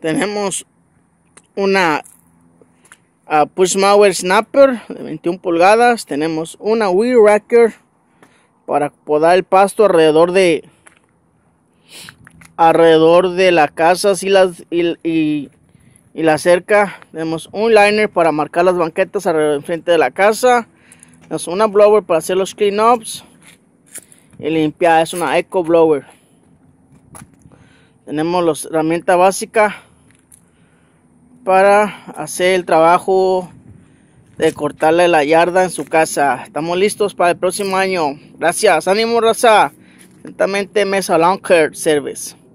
tenemos una ah, push mower Snapper de 21 pulgadas. Tenemos una Wheel Racker para podar el pasto alrededor de alrededor de la casa y las y, la cerca tenemos un liner para marcar las banquetas alrededor frente de la casa tenemos una blower para hacer los clean ups y limpiar es una eco blower tenemos la herramienta básica para hacer el trabajo de cortarle la yarda en su casa. Estamos listos para el próximo año. Gracias. Ánimo, raza. Lentamente, Mesa Lawn Care Service.